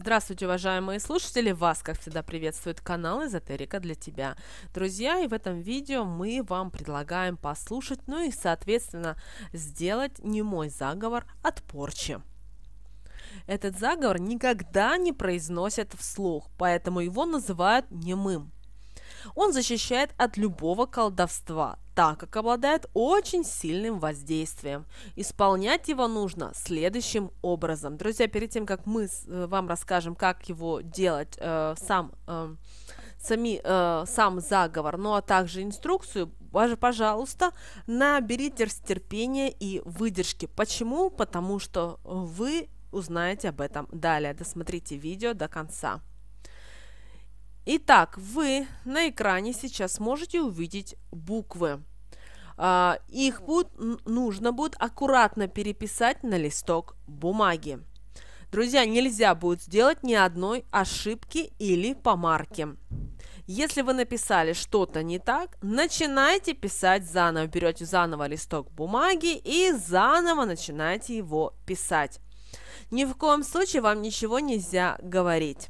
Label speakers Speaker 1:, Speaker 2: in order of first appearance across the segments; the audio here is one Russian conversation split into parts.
Speaker 1: Здравствуйте, уважаемые слушатели! Вас, как всегда, приветствует канал «Эзотерика для тебя». Друзья, и в этом видео мы вам предлагаем послушать, ну и, соответственно, сделать немой заговор от порчи. Этот заговор никогда не произносят вслух, поэтому его называют немым. Он защищает от любого колдовства, так как обладает очень сильным воздействием. Исполнять его нужно следующим образом. Друзья, перед тем, как мы э, вам расскажем, как его делать э, сам, э, сами, э, сам заговор, ну а также инструкцию, даже, пожалуйста, наберите терпения и выдержки. Почему? Потому что вы узнаете об этом далее. Досмотрите видео до конца. Итак, вы на экране сейчас можете увидеть буквы. А, их будет, нужно будет аккуратно переписать на листок бумаги. Друзья, нельзя будет сделать ни одной ошибки или помарки. Если вы написали что-то не так, начинайте писать заново. Берете заново листок бумаги и заново начинаете его писать. Ни в коем случае вам ничего нельзя говорить.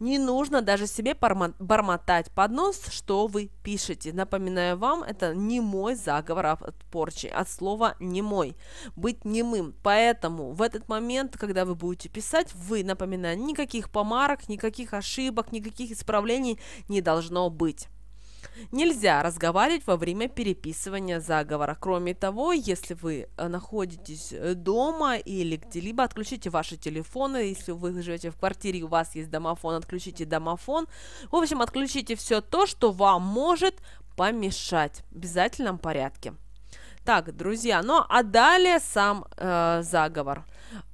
Speaker 1: Не нужно даже себе бормотать под нос, что вы пишете. Напоминаю вам, это не мой заговор от порчи, от слова не мой. Быть немым. Поэтому в этот момент, когда вы будете писать, вы, напоминаю, никаких помарок, никаких ошибок, никаких исправлений не должно быть. Нельзя разговаривать во время переписывания заговора. Кроме того, если вы э, находитесь э, дома или где-либо, отключите ваши телефоны. Если вы живете в квартире и у вас есть домофон, отключите домофон. В общем, отключите все то, что вам может помешать в обязательном порядке. Так, друзья, ну а далее сам э, заговор.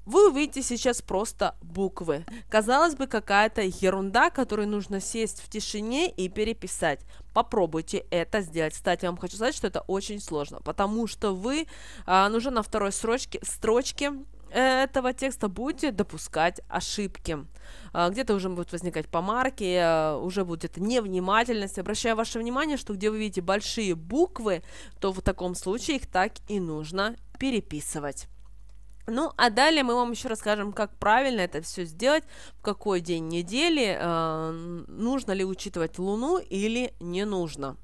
Speaker 1: Вы увидите сейчас просто буквы. Казалось бы, какая-то ерунда, которую нужно сесть в тишине и переписать. Попробуйте это сделать. Кстати, я вам хочу сказать, что это очень сложно, потому что вы а, нужно на второй строчке, строчке э, этого текста будете допускать ошибки. А, где-то уже будут возникать помарки, э, уже будет невнимательность. Обращаю ваше внимание, что где вы видите большие буквы, то в таком случае их так и нужно переписывать. Ну, а далее мы вам еще расскажем, как правильно это все сделать, в какой день недели, э, нужно ли учитывать Луну или не нужно.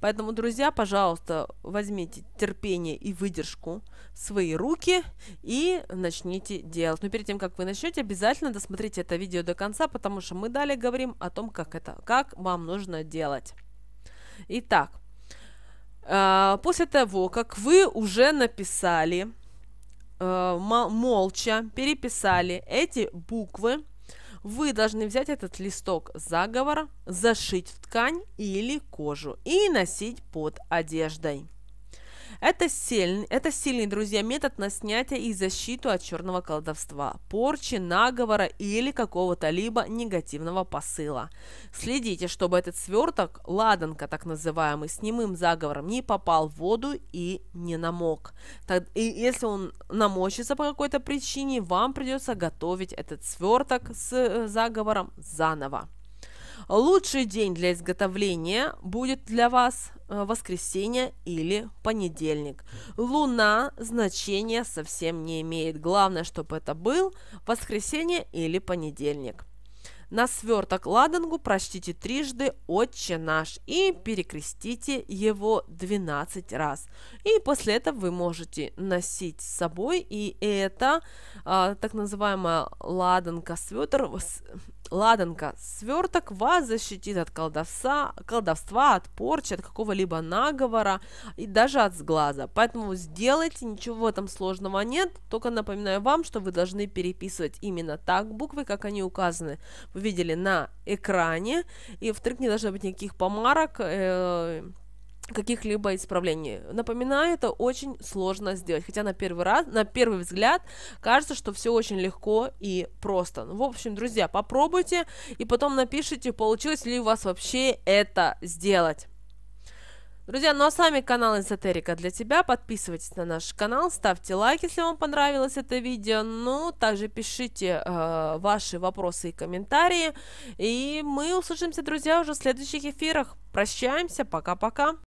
Speaker 1: Поэтому, друзья, пожалуйста, возьмите терпение и выдержку в свои руки и начните делать. Но перед тем, как вы начнете, обязательно досмотрите это видео до конца, потому что мы далее говорим о том, как это, как вам нужно делать. Итак, э, после того, как вы уже написали э, молча переписали эти буквы, вы должны взять этот листок заговора, зашить в ткань или кожу и носить под одеждой. Это сильный, это сильный, друзья, метод на снятие и защиту от черного колдовства, порчи, наговора или какого-то либо негативного посыла. Следите, чтобы этот сверток, ладанка так называемый, с немым заговором не попал в воду и не намок. Так, и если он намочится по какой-то причине, вам придется готовить этот сверток с э, заговором заново. Лучший день для изготовления будет для вас э, воскресенье или понедельник. Луна значения совсем не имеет. Главное, чтобы это был воскресенье или понедельник. На сверток ладангу прочтите трижды «Отче наш» и перекрестите его 12 раз. И после этого вы можете носить с собой, и это э, так называемая ладанка свертер Ладанка. Сверток вас защитит от колдовца, колдовства, от порчи, от какого-либо наговора и даже от сглаза. Поэтому сделайте, ничего в этом сложного нет. Только напоминаю вам, что вы должны переписывать именно так буквы, как они указаны. Вы видели на экране. И в трек не должно быть никаких помарок. Э -э каких-либо исправлений. Напоминаю, это очень сложно сделать, хотя на первый раз, на первый взгляд кажется, что все очень легко и просто. Ну, в общем, друзья, попробуйте и потом напишите, получилось ли у вас вообще это сделать. Друзья, ну а с вами канал Эзотерика для тебя. Подписывайтесь на наш канал, ставьте лайк, если вам понравилось это видео. Ну, также пишите э, ваши вопросы и комментарии. И мы услышимся, друзья, уже в следующих эфирах. Прощаемся, пока-пока.